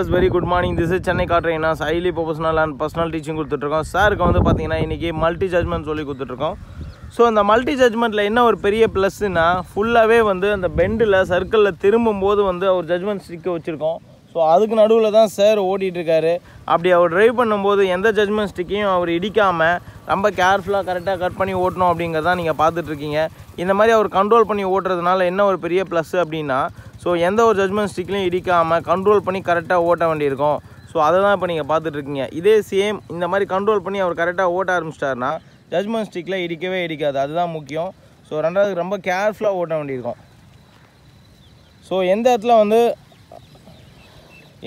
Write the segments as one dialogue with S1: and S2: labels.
S1: express very good morning this is Chennai நான் highly professional and personal teaching கொடுத்துட்ருக்கோம் சாருக்கு வந்து பார்த்தீங்கன்னா இன்றைக்கி மல்டி ஜட்மெண்ட் சொல்லி கொடுத்துட்ருக்கோம் ஸோ அந்த மல்டி ஜட்மெண்ட்டில் என்ன ஒரு பெரிய ப்ளஸ்ஸுன்னா ஃபுல்லாகவே வந்து அந்த பெண்டில் சர்க்கிளில் திரும்பும்போது வந்து அவர் ஜட்மெண்ட் ஸ்டிக்கை வச்சுருக்கோம் ஸோ அதுக்கு நடுவில் தான் சார் ஓடிட்டுருக்காரு அப்படி அவர் ட்ரைவ் பண்ணும்போது எந்த ஜட்மெண்ட் ஸ்டிக்கையும் அவர் இடிக்காமல் ரொம்ப கேர்ஃபுல்லாக கரெக்டாக கட் பண்ணி ஓட்டணும் அப்படிங்கிறதான் நீங்கள் பார்த்துட்ருக்கீங்க இந்த மாதிரி அவர் கண்ட்ரோல் பண்ணி ஓட்டுறதுனால என்ன ஒரு பெரிய ப்ளஸ்ஸு அப்படின்னா ஸோ எந்த ஒரு ஜட்மெண்ட் ஸ்டிக்லையும் இடிக்காமல் கண்ட்ரோல் பண்ணி கரெக்டாக ஓட்ட வேண்டியிருக்கும் ஸோ அதை தான் இப்போ நீங்கள் பார்த்துட்ருக்கீங்க இதே சேம் இந்த மாதிரி கண்ட்ரோல் பண்ணி அவர் கரெக்டாக ஓட்ட ஆரம்பிச்சிட்டாருன்னா ஜட்மெண்ட் ஸ்டிக்கில் இடிக்கவே இடிக்காது அதுதான் முக்கியம் ஸோ ரெண்டாவது ரொம்ப கேர்ஃபுல்லாக ஓட்ட வேண்டியிருக்கும் ஸோ எந்த இடத்துல வந்து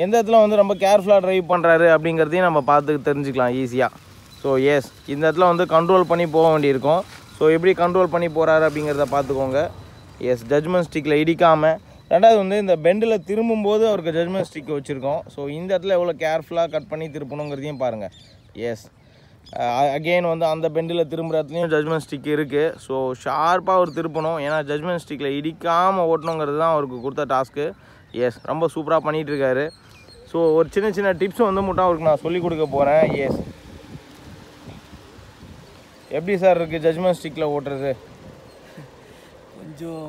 S1: எந்த இடத்துல வந்து ரொம்ப கேர்ஃபுல்லாக ட்ரைவ் பண்ணுறாரு அப்படிங்கிறதையும் நம்ம பார்த்து தெரிஞ்சுக்கலாம் ஈஸியாக ஸோ எஸ் இந்த இடத்துல வந்து கண்ட்ரோல் பண்ணி போக வேண்டியிருக்கும் ஸோ எப்படி கண்ட்ரோல் பண்ணி போகிறாரு அப்படிங்கிறத பார்த்துக்கோங்க எஸ் ஜட்மெண்ட் ஸ்டிக்கில் இடிக்காமல் ரெண்டாவது வந்து இந்த பெண்டில் திரும்பும்போது அவருக்கு ஜட்மெண்ட் ஸ்டிக் வச்சுருக்கோம் ஸோ இந்த இடத்துல எவ்வளோ கேர்ஃபுல்லாக கட் பண்ணி திருப்பணுங்கிறதையும் பாருங்கள் எஸ் அகெயின் uh, வந்து அந்த பெண்டில் திரும்புகிற இடத்துலையும் ஜட்மெண்ட் ஸ்டிக் இருக்குது ஸோ ஷார்ப்பாக அவர் திருப்பணும் ஏன்னா ஜட்மெண்ட் ஸ்டிக்கில் இடிக்காமல் ஓட்டணுங்கிறது தான் அவருக்கு கொடுத்த டாஸ்க்கு எஸ் ரொம்ப சூப்பராக பண்ணிகிட்ருக்காரு ஸோ ஒரு சின்ன சின்ன டிப்ஸும் வந்து மட்டும் அவருக்கு நான் சொல்லிக் கொடுக்க போகிறேன் எஸ் எப்படி சார் இருக்குது ஜட்மெண்ட் ஸ்டிக்கில் ஓட்டுறது கொஞ்சம்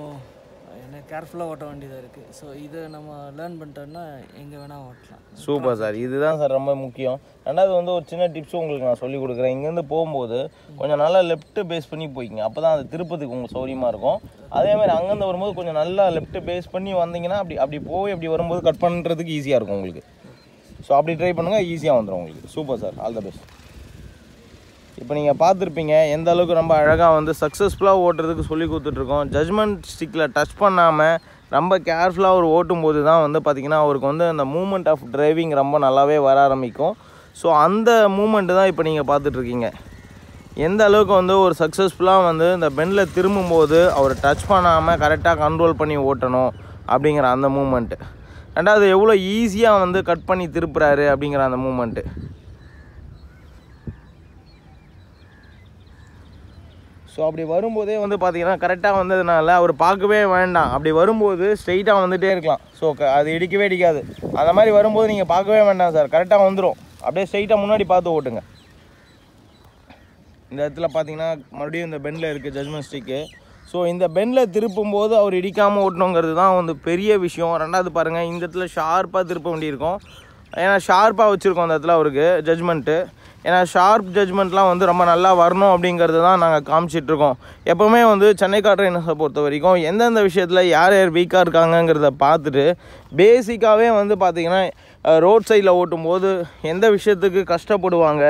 S1: கேர்ஃபுல்லாக ஓட்ட வேண்டியதாக இருக்குது ஸோ இதை நம்ம லேர்ன் பண்ணிட்டோம்னா எங்கே வேணால் ஓட்டலாம் சூப்பர் சார் இதுதான் சார் ரொம்ப முக்கியம் ரெண்டாவது வந்து ஒரு சின்ன டிப்ஸும் உங்களுக்கு நான் சொல்லிக் கொடுக்குறேன் இங்கேருந்து போகும்போது கொஞ்சம் நல்லா லெஃப்ட்டு பேஸ் பண்ணி போய்க்கிங்க அப்போ தான் அது திருப்பத்துக்கு உங்களுக்கு சௌரியமாக இருக்கும் அதே மாதிரி அங்கேருந்து வரும்போது கொஞ்சம் நல்லா லெஃப்ட்டு பேஸ் பண்ணி வந்தீங்கன்னா அப்படி அப்படி போய் அப்படி வரும்போது கட் பண்ணுறதுக்கு ஈஸியாக இருக்கும் உங்களுக்கு ஸோ அப்படி ட்ரை பண்ணுங்கள் ஈஸியாக வந்துடும் உங்களுக்கு super sir all the best இப்போ நீங்கள் பார்த்துருப்பீங்க எந்த அளவுக்கு ரொம்ப அழகாக வந்து சக்ஸஸ்ஃபுல்லாக ஓட்டுறதுக்கு சொல்லி கொடுத்துட்ருக்கோம் ஜட்மெண்ட் ஸ்டிக்கில் டச் பண்ணாமல் ரொம்ப கேர்ஃபுல்லாக அவர் ஓட்டும் போது தான் வந்து பார்த்திங்கன்னா அவருக்கு வந்து அந்த மூமெண்ட் ஆஃப் டிரைவிங் ரொம்ப நல்லாவே வர ஆரம்பிக்கும் ஸோ அந்த மூமெண்ட்டு தான் இப்போ நீங்கள் பார்த்துட்ருக்கீங்க எந்த அளவுக்கு வந்து ஒரு சக்ஸஸ்ஃபுல்லாக வந்து இந்த பெண்டில் திரும்பும்போது அவர் டச் பண்ணாமல் கரெக்டாக கண்ட்ரோல் பண்ணி ஓட்டணும் அப்படிங்கிற அந்த மூமெண்ட்டு ரெண்டாவது எவ்வளோ ஈஸியாக வந்து கட் பண்ணி திருப்புறாரு அப்படிங்கிற அந்த மூமெண்ட்டு ஸோ அப்படி வரும்போதே வந்து பார்த்தீங்கன்னா கரெக்டாக வந்ததுனால அவர் பார்க்கவே வேண்டாம் அப்படி வரும்போது ஸ்ட்ரெயிட்டாக வந்துகிட்டே இருக்கலாம் ஸோ அது இடிக்கவே இடிக்காது அந்த மாதிரி வரும்போது நீங்கள் பார்க்கவே வேண்டாம் சார் கரெக்டாக வந்துடும் அப்படியே ஸ்ட்ரெயிட்டாக முன்னாடி பார்த்து ஓட்டுங்க இந்த இடத்துல பார்த்தீங்கன்னா மறுபடியும் இந்த பெண்ணில் இருக்குது ஜட்மெண்ட் ஸ்டிக்கு ஸோ இந்த பெண்டில் திருப்பும்போது அவர் இடிக்காமல் ஓட்டணுங்கிறது தான் வந்து பெரிய விஷயம் ரெண்டாவது பாருங்கள் இந்த இடத்துல ஷார்ப்பாக திருப்ப வேண்டியிருக்கும் ஏன்னா ஷார்ப்பாக வச்சுருக்கோம் அந்த இடத்துல அவருக்கு ஜட்மெண்ட்டு ஏன்னா ஷார்ப் ஜட்ஜ்மெண்ட்லாம் வந்து ரொம்ப நல்லா வரணும் அப்படிங்கிறது தான் நாங்கள் காமிச்சிட்ருக்கோம் எப்போவுமே வந்து சென்னைக்கார் ட்ரைனர்ஸை பொறுத்த வரைக்கும் எந்தெந்த விஷயத்தில் யார் யார் வீக்காக இருக்காங்கங்கிறத பார்த்துட்டு பேசிக்காகவே வந்து பார்த்திங்கன்னா ரோட் சைடில் ஓட்டும் போது எந்த விஷயத்துக்கு கஷ்டப்படுவாங்க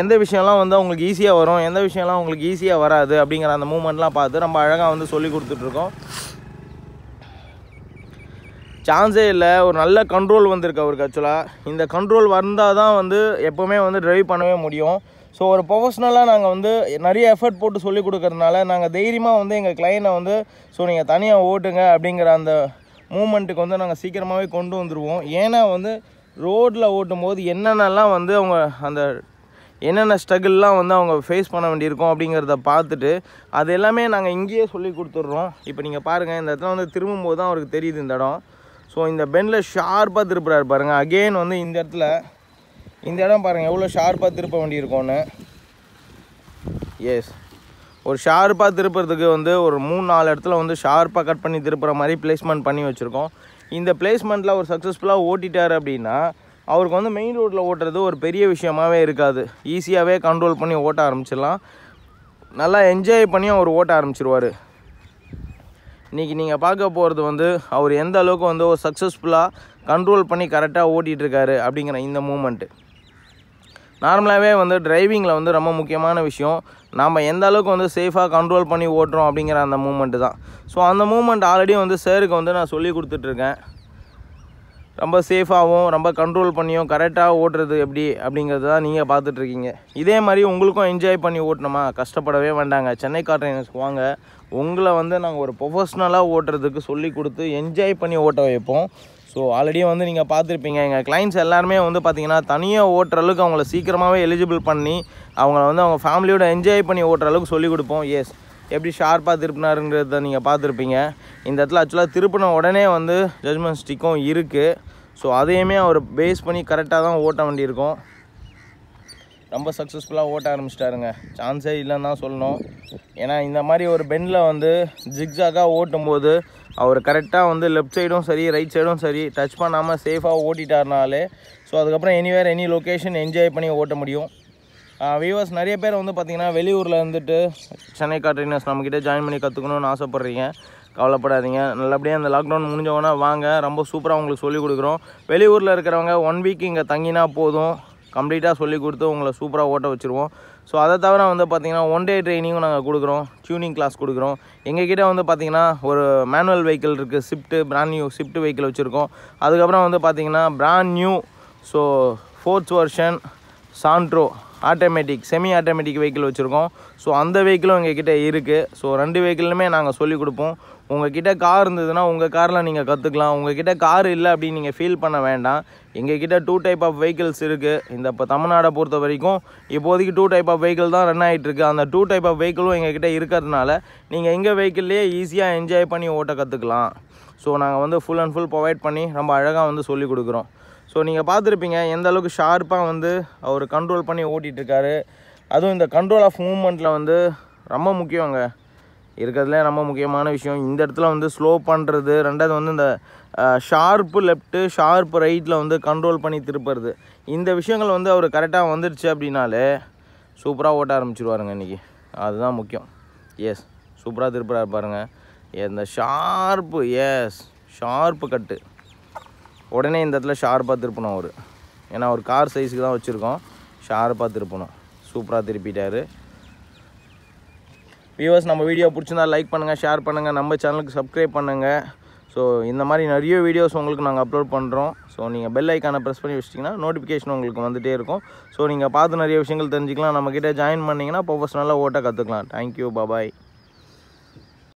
S1: எந்த விஷயம்லாம் வந்து அவங்களுக்கு ஈஸியாக வரும் எந்த விஷயம்லாம் அவங்களுக்கு ஈஸியாக வராது அப்படிங்கிற அந்த மூமெண்ட்லாம் பார்த்து ரொம்ப அழகாக வந்து சொல்லி கொடுத்துட்ருக்கோம் சான்ஸே இல்லை ஒரு நல்ல கண்ட்ரோல் வந்திருக்கு அவருக்கு ஆக்சுவலாக இந்த கண்ட்ரோல் வந்தால் தான் வந்து எப்போவுமே வந்து ட்ரைவ் பண்ணவே முடியும் ஸோ ஒரு ப்ரொஃபஷ்னலாக நாங்கள் வந்து நிறைய எஃபர்ட் போட்டு சொல்லி கொடுக்கறதுனால நாங்கள் தைரியமாக வந்து எங்கள் கிளைண்டை வந்து ஸோ நீங்கள் தனியாக ஓட்டுங்க அப்படிங்கிற அந்த மூமெண்ட்டுக்கு வந்து நாங்கள் சீக்கிரமாகவே கொண்டு வந்துடுவோம் ஏன்னா வந்து ரோட்டில் ஓட்டும் போது என்னென்னலாம் வந்து அவங்க அந்த என்னென்ன ஸ்ட்ரகிள்லாம் வந்து அவங்க ஃபேஸ் பண்ண வேண்டியிருக்கோம் அப்படிங்கிறத பார்த்துட்டு அது எல்லாமே நாங்கள் இங்கேயே சொல்லி கொடுத்துட்றோம் இப்போ நீங்கள் பாருங்கள் இந்த இடத்துல வந்து திரும்பும்போது தான் அவருக்கு தெரியுது இந்த இடம் ஸோ இந்த பெண்ணில் ஷார்ப்பாக திருப்புறாரு பாருங்கள் அகெயின் வந்து இந்த இடத்துல இந்த இடம் பாருங்கள் எவ்வளோ ஷார்ப்பாக திருப்ப வேண்டியிருக்கோன்னு எஸ் ஒரு ஷார்ப்பாக திருப்புறதுக்கு வந்து ஒரு மூணு நாலு இடத்துல வந்து ஷார்ப்பாக கட் பண்ணி திருப்புற மாதிரி பிளேஸ்மெண்ட் பண்ணி வச்சுருக்கோம் இந்த பிளேஸ்மெண்ட்டில் அவர் சக்ஸஸ்ஃபுல்லாக ஓட்டிட்டார் அப்படின்னா அவருக்கு வந்து மெயின் ரோட்டில் ஓட்டுறது ஒரு பெரிய விஷயமாகவே இருக்காது ஈஸியாகவே கண்ட்ரோல் பண்ணி ஓட்ட ஆரம்பிச்சிடலாம் நல்லா என்ஜாய் பண்ணி அவர் ஓட்ட ஆரம்பிச்சிருவார் இன்றைக்கி நீங்கள் பார்க்க போகிறது வந்து அவர் எந்த அளவுக்கு வந்து ஒரு சக்ஸஸ்ஃபுல்லாக கண்ட்ரோல் பண்ணி கரெக்டாக ஓட்டிகிட்ருக்காரு அப்படிங்கிற இந்த மூமெண்ட்டு நார்மலாகவே வந்து டிரைவிங்கில் வந்து ரொம்ப முக்கியமான விஷயம் நம்ம எந்த அளவுக்கு வந்து சேஃபாக கண்ட்ரோல் பண்ணி ஓட்டுறோம் அப்படிங்கிற அந்த மூமெண்ட்டு தான் ஸோ அந்த மூமெண்ட் ஆல்ரெடி வந்து சேருக்கு வந்து நான் சொல்லி கொடுத்துட்ருக்கேன் ரொம்ப சேஃபாகவும் ரொம்ப கண்ட்ரோல் பண்ணியும் கரெக்டாக ஓட்டுறது எப்படி அப்படிங்கிறது தான் நீங்கள் பார்த்துட்ருக்கீங்க இதே மாதிரி உங்களுக்கும் என்ஜாய் பண்ணி ஓட்டணுமா கஷ்டப்படவே வேண்டாங்க சென்னை கார் வாங்க உங்களை வந்து நாங்கள் ஒரு ப்ரொஃபஷ்னலாக ஓட்டுறதுக்கு சொல்லி கொடுத்து என்ஜாய் பண்ணி ஓட்ட வைப்போம் ஸோ ஆல்ரெடி வந்து நீங்கள் பார்த்துருப்பீங்க எங்கள் கிளைண்ட்ஸ் எல்லாருமே வந்து பார்த்திங்கன்னா தனியாக ஓட்டுற அளவுக்கு அவங்கள சீக்கிரமாகவே எலிஜிபிள் பண்ணி அவங்கள வந்து அவங்க ஃபேமிலியோட என்ஜாய் பண்ணி ஓட்டுற அளவுக்கு சொல்லிக் கொடுப்போம் எஸ் எப்படி ஷார்ப்பாக திருப்பினாருங்கிறத நீங்கள் பார்த்துருப்பீங்க இந்த இடத்துல ஆக்சுவலாக திருப்பின உடனே வந்து ஜட்மெண்ட் ஸ்டிக்கும் இருக்குது ஸோ அதையுமே அவர் பேஸ் பண்ணி கரெக்டாக தான் ஓட்ட வேண்டியிருக்கும் ரொம்ப சக்ஸஸ்ஃபுல்லாக ஓட்ட ஆரம்பிச்சிட்டாருங்க சான்ஸே இல்லைன்னு தான் சொல்லணும் ஏன்னா இந்த மாதிரி ஒரு பெண்டில் வந்து ஓட்டும் ஓட்டும்போது அவர் கரெக்டாக வந்து லெஃப்ட் சைடும் சரி ரைட் சைடும் சரி டச் பண்ணாமல் சேஃபாக ஓட்டிட்டாருனாலே ஸோ அதுக்கப்புறம் எனிவேர் எனி லொக்கேஷன் என்ஜாய் பண்ணி ஓட்ட முடியும் வியூவர்ஸ் நிறைய பேர் வந்து பார்த்திங்கன்னா வெளியூரில் இருந்துட்டு சென்னை கார் நம்மக்கிட்ட ஜாயின் பண்ணி கற்றுக்கணும்னு ஆசைப்பட்றீங்க கவலைப்படாதீங்க நல்லபடியாக அந்த லாக்டவுன் முடிஞ்சவொன்னே வாங்க ரொம்ப சூப்பராக உங்களுக்கு சொல்லிக் கொடுக்குறோம் வெளியூரில் இருக்கிறவங்க ஒன் வீக் இங்கே தங்கினா போதும் கம்ப்ளீட்டாக சொல்லி கொடுத்து உங்களை சூப்பராக ஓட்ட வச்சுருவோம் ஸோ அதை தவிர வந்து பார்த்திங்கன்னா ஒன் டே ட்ரைனிங்கும் நாங்கள் கொடுக்குறோம் டியூனிங் கிளாஸ் கொடுக்குறோம் எங்ககிட்ட வந்து பார்த்திங்கன்னா ஒரு மேனுவல் வெஹிக்கிள் இருக்குது Swift brand new Swift vehicle வச்சுருக்கோம் அதுக்கப்புறம் வந்து பார்த்திங்கன்னா brand new so fourth version Santro automatic semi automatic vehicle வச்சுருக்கோம் ஸோ அந்த வெஹிக்கிளும் எங்ககிட்ட இருக்குது ஸோ ரெண்டு வெஹிக்கிளுமே நாங்கள் சொல்லிக் கொடுப்போம் உங்ககிட்ட கார் இருந்ததுன்னா உங்கள் காரில் நீங்கள் கற்றுக்கலாம் உங்ககிட்ட கார் இல்லை அப்படின்னு நீங்கள் ஃபீல் பண்ண வேண்டாம் கிட்டே டூ டைப் ஆஃப் வெஹிக்கிள்ஸ் இருக்குது இந்த இப்போ தமிழ்நாடை பொறுத்த வரைக்கும் இப்போதைக்கு டூ டைப் ஆஃப் வெஹிக்கிள் தான் ரன் ஆகிட்டுருக்கு அந்த டூ டைப் ஆஃப் வெஹிக்கிளும் எங்கள் கிட்டே இருக்கிறதுனால நீங்கள் எங்கள் வெஹிக்கிள்லேயே ஈஸியாக என்ஜாய் பண்ணி ஓட்ட கற்றுக்கலாம் ஸோ நாங்கள் வந்து ஃபுல் அண்ட் ஃபுல் ப்ரொவைட் பண்ணி ரொம்ப அழகாக வந்து சொல்லிக் கொடுக்குறோம் ஸோ நீங்கள் பார்த்துருப்பீங்க எந்த அளவுக்கு ஷார்ப்பாக வந்து அவர் கண்ட்ரோல் பண்ணி ஓட்டிகிட்ருக்காரு அதுவும் இந்த கண்ட்ரோல் ஆஃப் மூமெண்ட்டில் வந்து ரொம்ப முக்கியங்க இருக்கிறதுல ரொம்ப முக்கியமான விஷயம் இந்த இடத்துல வந்து ஸ்லோ பண்ணுறது ரெண்டாவது வந்து இந்த ஷார்ப்பு லெஃப்ட்டு ஷார்ப்பு ரைட்டில் வந்து கண்ட்ரோல் பண்ணி திருப்புறது இந்த விஷயங்கள் வந்து அவர் கரெக்டாக வந்துடுச்சு அப்படின்னாலே சூப்பராக ஓட்ட ஆரம்பிச்சிருவாருங்க இன்றைக்கி அதுதான் முக்கியம் எஸ் சூப்பராக திருப்புறாரு பாருங்கள் இந்த ஷார்ப்பு எஸ் ஷார்ப்பு கட்டு உடனே இந்த இடத்துல ஷார்ப்பாக திருப்பணும் அவர் ஏன்னா ஒரு கார் சைஸுக்கு தான் வச்சுருக்கோம் ஷார்ப்பாக திருப்பணும் சூப்பராக திருப்பிட்டார் வியூவர்ஸ் நம்ம வீடியோ பிடிச்சிருந்தா லைக் பண்ணுங்கள் ஷேர் பண்ணுங்கள் நம்ம சேனலுக்கு சப்ஸ்கிரைப் பண்ணுங்கள் ஸோ இந்த மாதிரி நிறைய வீடியோஸ் உங்களுக்கு நாங்கள் அப்லோட் பண்ணுறோம் ஸோ நீங்கள் பெல் ஐக்கானை ப்ரெஸ் பண்ணி வச்சிட்டிங்கன்னா நோட்டிஃபிகேஷன் உங்களுக்கு வந்துகிட்டே இருக்கும் ஸோ நீங்கள் பார்த்து நிறைய விஷயங்கள் தெரிஞ்சிக்கலாம் நம்மக்கிட்ட ஜாயின் பண்ணிங்கன்னா ப்ரொஃபஷனலாக ஓட்டை கற்றுக்கலாம் தேங்க்யூ பாபாய்